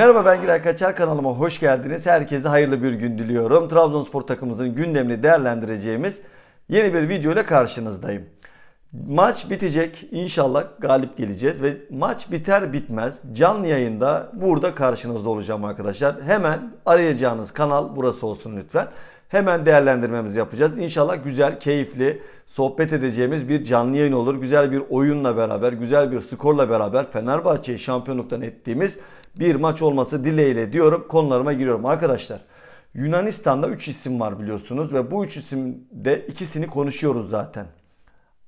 Merhaba ben Giray Kaçar kanalıma hoş geldiniz. Herkese hayırlı bir gün diliyorum. Trabzonspor takımımızın gündemini değerlendireceğimiz yeni bir video ile karşınızdayım. Maç bitecek. inşallah galip geleceğiz ve maç biter bitmez canlı yayında burada karşınızda olacağım arkadaşlar. Hemen arayacağınız kanal burası olsun lütfen. Hemen değerlendirmemizi yapacağız. İnşallah güzel, keyifli, sohbet edeceğimiz bir canlı yayın olur. Güzel bir oyunla beraber, güzel bir skorla beraber Fenerbahçe'yi şampiyonluktan ettiğimiz bir maç olması dileğiyle diyorum konularıma giriyorum. Arkadaşlar Yunanistan'da 3 isim var biliyorsunuz ve bu 3 isimde ikisini konuşuyoruz zaten.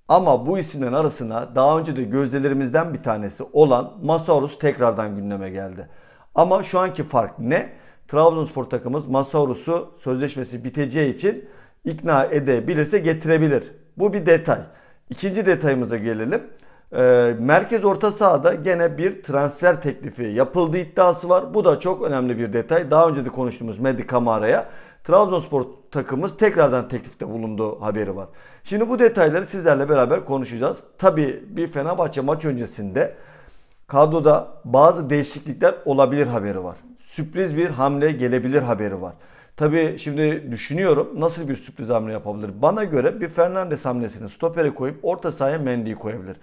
Ama bu isimlerin arasına daha önce de gözdelerimizden bir tanesi olan Masaurus tekrardan gündeme geldi. Ama şu anki fark ne? Trabzonspor takımımız Masaurus'u sözleşmesi biteceği için ikna edebilirse getirebilir. Bu bir detay. İkinci detayımıza gelelim. E, merkez orta sahada gene bir transfer teklifi yapıldığı iddiası var. Bu da çok önemli bir detay. Daha önce de konuştuğumuz Medi Kamara'ya Trabzonspor takımımız tekrardan teklifte bulundu haberi var. Şimdi bu detayları sizlerle beraber konuşacağız. Tabi bir Fenerbahçe maç öncesinde kadroda bazı değişiklikler olabilir haberi var. Sürpriz bir hamle gelebilir haberi var. Tabi şimdi düşünüyorum nasıl bir sürpriz hamle yapabilir. Bana göre bir Fernandes hamlesini stopere koyup orta sahaya Mendy'yi koyabilir.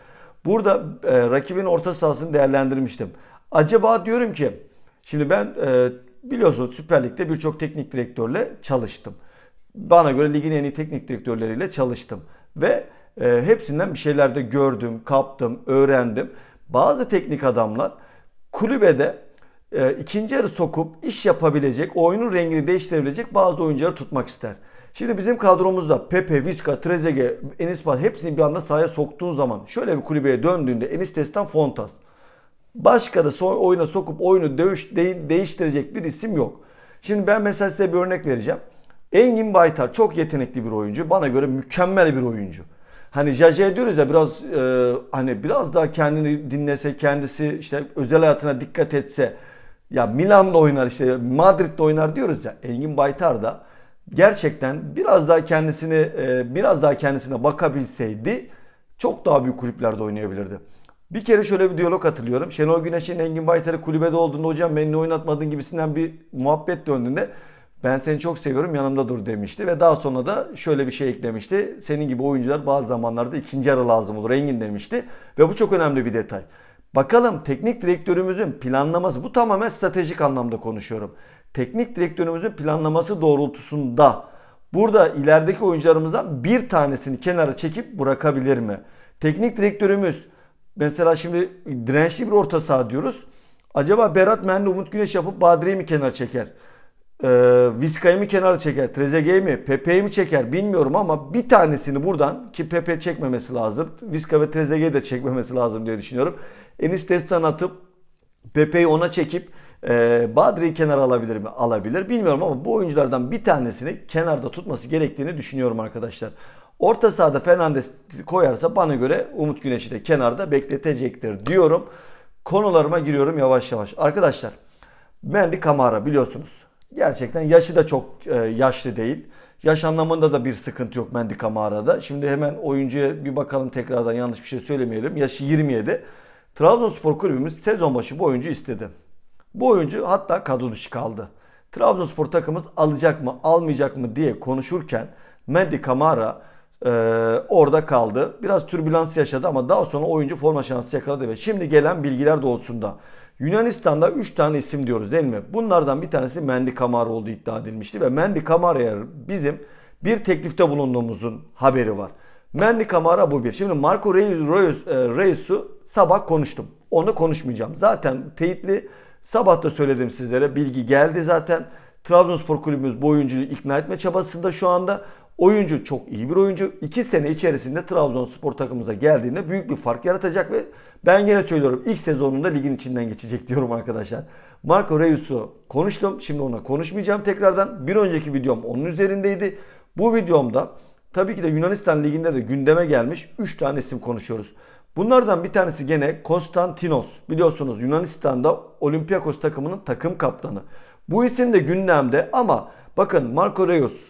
Burada e, rakibin orta sahasını değerlendirmiştim. Acaba diyorum ki şimdi ben e, biliyorsunuz Süper Lig'de birçok teknik direktörle çalıştım. Bana göre ligin en iyi teknik direktörleriyle çalıştım ve e, hepsinden bir şeyler de gördüm, kaptım, öğrendim. Bazı teknik adamlar kulübede e, ikinci yarı sokup iş yapabilecek, oyunun rengini değiştirebilecek bazı oyuncuları tutmak ister. Şimdi bizim kadromuzda Pepe, Vizca, Trezeguet, Enis Batur hepsini bir anda sahaya soktuğun zaman şöyle bir kulübeye döndüğünde Enis Testan Fontas. Başka da son oyuna sokup oyunu dövüş, de, değiştirecek bir isim yok. Şimdi ben mesela size bir örnek vereceğim. Engin Baytar çok yetenekli bir oyuncu. Bana göre mükemmel bir oyuncu. Hani Jaja diyoruz ya biraz e, hani biraz daha kendini dinlese, kendisi işte özel hayatına dikkat etse. Ya Milan'da oynar işte Madrid'de oynar diyoruz ya. Engin Baytar da gerçekten biraz daha kendisini e, biraz daha kendisine bakabilseydi çok daha büyük kulüplerde oynayabilirdi. Bir kere şöyle bir diyalog hatırlıyorum. Şenol Güneş'in Engin Baytar'ı kulübede olduğunda hocam beni oynatmadığın gibisinden bir muhabbet döndüğünde ben seni çok seviyorum yanımda dur demişti ve daha sonra da şöyle bir şey eklemişti. Senin gibi oyuncular bazı zamanlarda ikinci ara lazım olur Engin demişti ve bu çok önemli bir detay. Bakalım teknik direktörümüzün planlaması bu tamamen stratejik anlamda konuşuyorum teknik direktörümüzün planlaması doğrultusunda burada ilerideki oyuncularımızdan bir tanesini kenara çekip bırakabilir mi? Teknik direktörümüz mesela şimdi dirençli bir orta saha diyoruz. Acaba Berat Men'le Umut Güneş yapıp Badre'yi mi kenara çeker? Ee, Vizca'yı mı kenara çeker? Trezeguet'i mi? Pepe'yi mi çeker? Bilmiyorum ama bir tanesini buradan ki Pepe çekmemesi lazım. Vizca ve Trezeguet'i de çekmemesi lazım diye düşünüyorum. Enis Destan atıp Pepe'yi ona çekip ee, Badri'yi kenara alabilir mi? Alabilir. Bilmiyorum ama bu oyunculardan bir tanesini kenarda tutması gerektiğini düşünüyorum arkadaşlar. Orta sahada Fernandes koyarsa bana göre Umut Güneş'i de kenarda bekletecektir diyorum. Konularıma giriyorum yavaş yavaş. Arkadaşlar Mendy Kamara biliyorsunuz. Gerçekten yaşı da çok e, yaşlı değil. Yaş anlamında da bir sıkıntı yok Mendy Kamara'da. Şimdi hemen oyuncuya bir bakalım tekrardan yanlış bir şey söylemeyelim. Yaşı 27. Trabzonspor kulübümüz sezon başı bu oyuncu istedi. Bu oyuncu hatta kadro dışı kaldı. Trabzonspor takımımız alacak mı almayacak mı diye konuşurken Mendy Kamara e, orada kaldı. Biraz türbülans yaşadı ama daha sonra oyuncu forma şansı yakaladı ve şimdi gelen bilgiler doğrultusunda Yunanistan'da 3 tane isim diyoruz değil mi? Bunlardan bir tanesi Mendy Kamara olduğu iddia edilmişti ve Mendy Kamara'ya bizim bir teklifte bulunduğumuzun haberi var. Mendy Kamara bu bir. Şimdi Marco Reus, Reus, e, Reus'u sabah konuştum. Onu konuşmayacağım. Zaten teyitli Sabah da söyledim sizlere bilgi geldi zaten. Trabzonspor kulübümüz bu oyuncuyu ikna etme çabasında şu anda. Oyuncu çok iyi bir oyuncu. 2 sene içerisinde Trabzonspor takımımıza geldiğinde büyük bir fark yaratacak ve ben yine söylüyorum ilk sezonunda ligin içinden geçecek diyorum arkadaşlar. Marco Reus'u konuştum. Şimdi ona konuşmayacağım tekrardan. Bir önceki videom onun üzerindeydi. Bu videomda tabii ki de Yunanistan liginde de gündeme gelmiş 3 tane isim konuşuyoruz. Bunlardan bir tanesi gene Konstantinos. Biliyorsunuz Yunanistan'da Olympiakos takımının takım kaptanı. Bu isim de gündemde ama bakın Marco Reus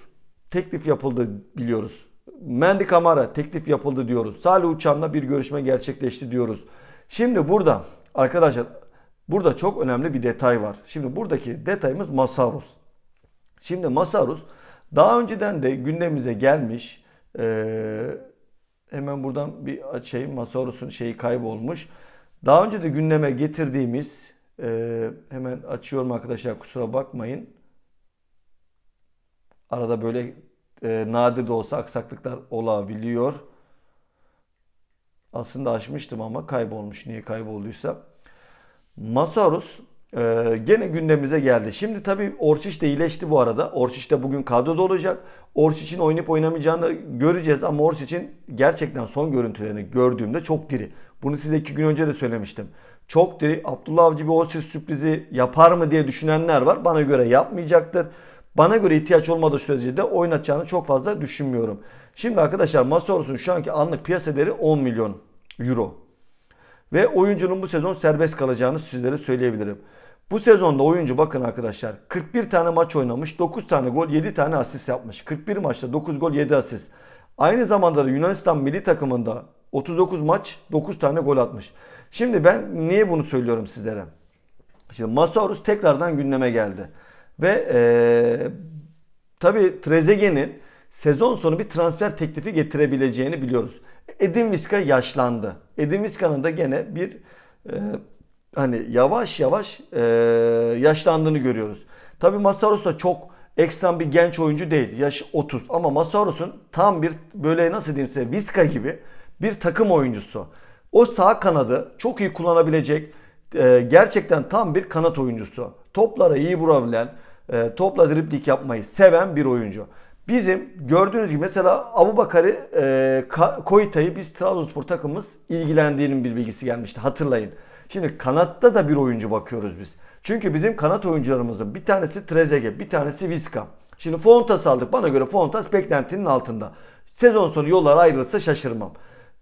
teklif yapıldı biliyoruz. Mendy Kamara teklif yapıldı diyoruz. Salih Uçan'la bir görüşme gerçekleşti diyoruz. Şimdi burada arkadaşlar burada çok önemli bir detay var. Şimdi buradaki detayımız Masarus. Şimdi Masarus daha önceden de gündemimize gelmiş. Ee, hemen buradan bir açayım. Şey, Masaurus'un şeyi kaybolmuş. Daha önce de gündeme getirdiğimiz e, hemen açıyorum arkadaşlar kusura bakmayın. Arada böyle e, nadir de olsa aksaklıklar olabiliyor. Aslında açmıştım ama kaybolmuş. Niye kaybolduysa. Masaurus ee, gene gündemimize geldi. Şimdi tabii Orçiş de iyileşti bu arada. Orçiş de bugün kadroda olacak. Orçiç'in oynayıp oynamayacağını göreceğiz ama Orçiç'in gerçekten son görüntülerini gördüğümde çok diri. Bunu size iki gün önce de söylemiştim. Çok diri. Abdullah Avcı bir Orçiç sürprizi yapar mı diye düşünenler var. Bana göre yapmayacaktır. Bana göre ihtiyaç olmadığı sürece de oynatacağını çok fazla düşünmüyorum. Şimdi arkadaşlar Masorus'un şu anki anlık piyasa değeri 10 milyon euro. Ve oyuncunun bu sezon serbest kalacağını sizlere söyleyebilirim. Bu sezonda oyuncu bakın arkadaşlar 41 tane maç oynamış, 9 tane gol, 7 tane asist yapmış. 41 maçta 9 gol, 7 asist. Aynı zamanda da Yunanistan milli takımında 39 maç, 9 tane gol atmış. Şimdi ben niye bunu söylüyorum sizlere? Şimdi Masaurus tekrardan gündeme geldi. Ve ee, tabi Trezeguet'in sezon sonu bir transfer teklifi getirebileceğini biliyoruz. Edin Viska yaşlandı. Edin Viska'nın da gene bir e, hani yavaş yavaş e, yaşlandığını görüyoruz. Tabii Masaros da çok ekstrem bir genç oyuncu değil. Yaş 30 ama Masaros'un tam bir böyle nasıl diyeyim size Viska gibi bir takım oyuncusu. O sağ kanadı çok iyi kullanabilecek e, gerçekten tam bir kanat oyuncusu. Toplara iyi vurabilen, e, topla driplik yapmayı seven bir oyuncu. Bizim gördüğünüz gibi mesela Abu Bakari e, Koyta'yı biz Trabzonspor takımımız ilgilendiğinin bir bilgisi gelmişti hatırlayın. Şimdi kanatta da bir oyuncu bakıyoruz biz. Çünkü bizim kanat oyuncularımızın bir tanesi Trezeguet, bir tanesi Vizca. Şimdi Fontas aldık. Bana göre Fontas beklentinin altında. Sezon sonu yollar ayrılırsa şaşırmam.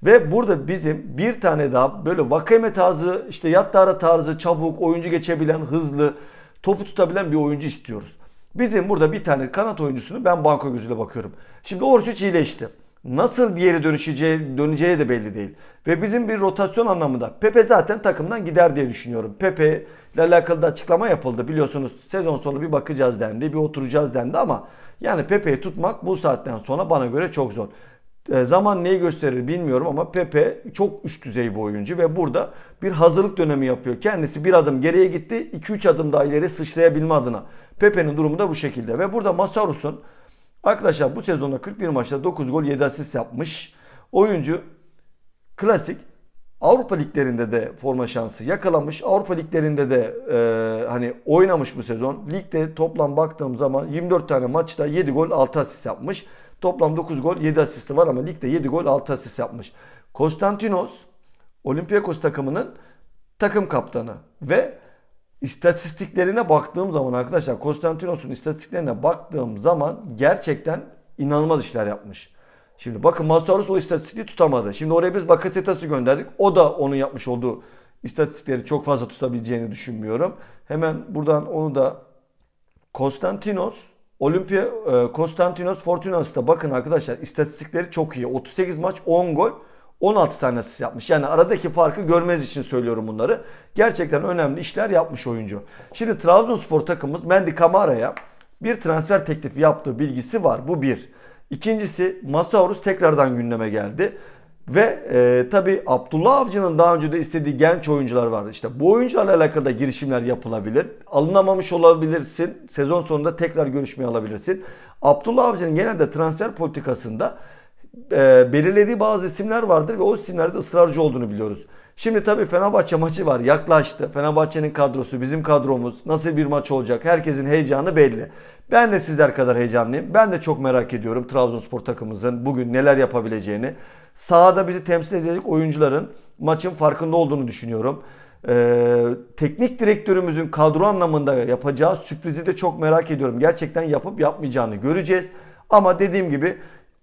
Ve burada bizim bir tane daha böyle Vakame tarzı, işte Yattara tarzı, çabuk, oyuncu geçebilen, hızlı, topu tutabilen bir oyuncu istiyoruz. Bizim burada bir tane kanat oyuncusunu ben banko gözüyle bakıyorum. Şimdi Orsic iyileşti nasıl diğeri dönüşeceği, döneceği de belli değil. Ve bizim bir rotasyon anlamında Pepe zaten takımdan gider diye düşünüyorum. Pepe ile alakalı da açıklama yapıldı. Biliyorsunuz sezon sonu bir bakacağız dendi, bir oturacağız dendi ama yani Pepe'yi tutmak bu saatten sonra bana göre çok zor. E, zaman neyi gösterir bilmiyorum ama Pepe çok üst düzey bir oyuncu ve burada bir hazırlık dönemi yapıyor. Kendisi bir adım geriye gitti, 2-3 adım daha ileri sıçrayabilme adına. Pepe'nin durumu da bu şekilde ve burada Masarus'un Arkadaşlar bu sezonda 41 maçta 9 gol 7 asist yapmış. Oyuncu klasik Avrupa liglerinde de forma şansı yakalamış. Avrupa liglerinde de e, hani oynamış bu sezon. Ligde toplam baktığım zaman 24 tane maçta 7 gol 6 asist yapmış. Toplam 9 gol 7 asisti var ama ligde 7 gol 6 asist yapmış. Konstantinos Olympiakos takımının takım kaptanı ve istatistiklerine baktığım zaman arkadaşlar Konstantinos'un istatistiklerine baktığım zaman gerçekten inanılmaz işler yapmış. Şimdi bakın Masaurus o istatistiği tutamadı. Şimdi oraya biz Bakasetas'ı gönderdik. O da onun yapmış olduğu istatistikleri çok fazla tutabileceğini düşünmüyorum. Hemen buradan onu da Konstantinos Olimpia e, Konstantinos Fortunas'ta bakın arkadaşlar istatistikleri çok iyi. 38 maç 10 gol. 16 tane asist yapmış. Yani aradaki farkı görmeniz için söylüyorum bunları. Gerçekten önemli işler yapmış oyuncu. Şimdi Trabzonspor takımımız Mendy Kamara'ya bir transfer teklifi yaptığı bilgisi var. Bu bir. İkincisi Masaurus tekrardan gündeme geldi. Ve e, tabi Abdullah Avcı'nın daha önce de istediği genç oyuncular vardı. İşte bu oyuncularla alakalı da girişimler yapılabilir. Alınamamış olabilirsin. Sezon sonunda tekrar görüşmeye alabilirsin. Abdullah Avcı'nın genelde transfer politikasında e, belirlediği bazı isimler vardır ve o isimlerde ısrarcı olduğunu biliyoruz. Şimdi tabii Fenerbahçe maçı var yaklaştı. Fenerbahçe'nin kadrosu bizim kadromuz nasıl bir maç olacak herkesin heyecanı belli. Ben de sizler kadar heyecanlıyım. Ben de çok merak ediyorum Trabzonspor takımımızın bugün neler yapabileceğini. Sahada bizi temsil edecek oyuncuların maçın farkında olduğunu düşünüyorum. Ee, teknik direktörümüzün kadro anlamında yapacağı sürprizi de çok merak ediyorum. Gerçekten yapıp yapmayacağını göreceğiz. Ama dediğim gibi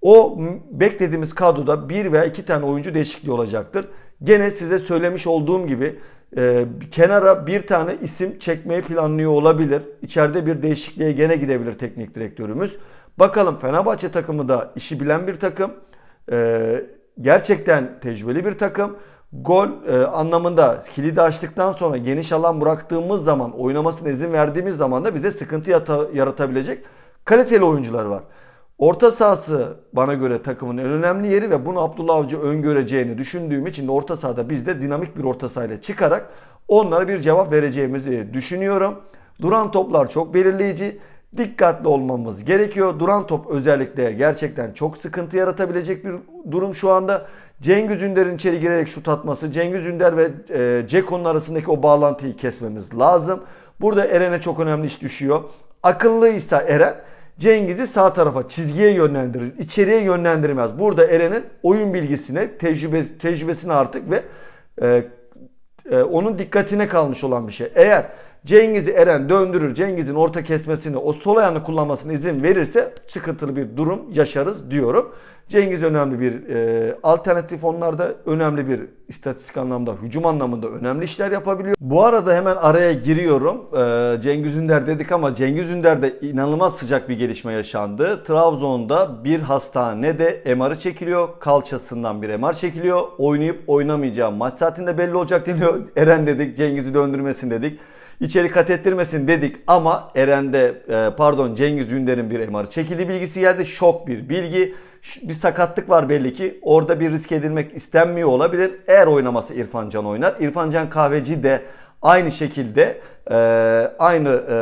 o beklediğimiz kadroda bir veya iki tane oyuncu değişikliği olacaktır. Gene size söylemiş olduğum gibi e, kenara bir tane isim çekmeyi planlıyor olabilir. İçeride bir değişikliğe gene gidebilir teknik direktörümüz. Bakalım Fenerbahçe takımı da işi bilen bir takım. E, gerçekten tecrübeli bir takım. Gol e, anlamında kilidi açtıktan sonra geniş alan bıraktığımız zaman oynamasına izin verdiğimiz zaman da bize sıkıntı yata, yaratabilecek kaliteli oyuncular var. Orta sahası bana göre takımın en önemli yeri ve bunu Abdullah Avcı öngöreceğini düşündüğüm için de orta sahada biz de dinamik bir orta sahayla çıkarak onlara bir cevap vereceğimizi e, düşünüyorum. Duran toplar çok belirleyici. Dikkatli olmamız gerekiyor. Duran top özellikle gerçekten çok sıkıntı yaratabilecek bir durum şu anda. Cengiz Ünder'in içeri girerek şut atması, Cengiz Ünder ve e, Ceko'nun arasındaki o bağlantıyı kesmemiz lazım. Burada Eren'e çok önemli iş düşüyor. Akıllıysa Eren Cengiz'i sağ tarafa çizgiye yönlendirir. İçeriye yönlendirmez. Burada Eren'in oyun bilgisine, tecrübe, tecrübesine artık ve e, e, onun dikkatine kalmış olan bir şey. Eğer Cengiz'i Eren döndürür, Cengiz'in orta kesmesini, o sol ayağını kullanmasına izin verirse sıkıntılı bir durum yaşarız diyorum. Cengiz önemli bir e, alternatif onlarda önemli bir istatistik anlamda hücum anlamında önemli işler yapabiliyor. Bu arada hemen araya giriyorum. E, Cengiz Ünder dedik ama Cengiz Ünder'de inanılmaz sıcak bir gelişme yaşandı. Trabzon'da bir hastanede MR'ı çekiliyor. Kalçasından bir MR çekiliyor. Oynayıp oynamayacağı maç saatinde belli olacak deniyor. Eren dedik Cengiz'i döndürmesin dedik içeri kat ettirmesin dedik ama Eren'de e, pardon Cengiz Ünder'in bir MR çekildi bilgisi geldi. Şok bir bilgi bir sakatlık var belli ki. Orada bir risk edilmek istenmiyor olabilir. Eğer oynaması İrfan Can oynar. İrfan Can Kahveci de aynı şekilde e, aynı e,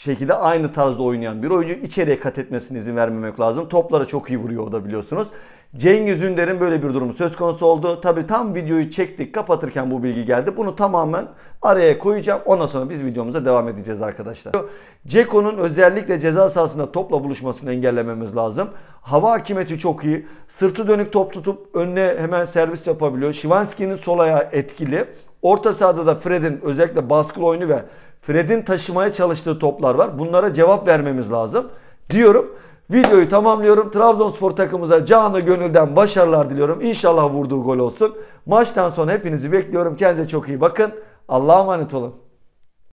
şekilde aynı tarzda oynayan bir oyuncu. içeriye kat etmesini izin vermemek lazım. Toplara çok iyi vuruyor o da biliyorsunuz. Cengiz Ünder'in böyle bir durumu söz konusu oldu. Tabi tam videoyu çektik kapatırken bu bilgi geldi. Bunu tamamen araya koyacağım. Ondan sonra biz videomuza devam edeceğiz arkadaşlar. Ceko'nun özellikle ceza sahasında topla buluşmasını engellememiz lazım. Hava hakimeti çok iyi. Sırtı dönük top tutup önüne hemen servis yapabiliyor. Şivanski'nin sol ayağı etkili. Orta sahada da Fred'in özellikle baskılı oyunu ve Fred'in taşımaya çalıştığı toplar var. Bunlara cevap vermemiz lazım diyorum. Videoyu tamamlıyorum. Trabzonspor takımıza canı gönülden başarılar diliyorum. İnşallah vurduğu gol olsun. Maçtan sonra hepinizi bekliyorum. Kendinize çok iyi bakın. Allah'a emanet olun.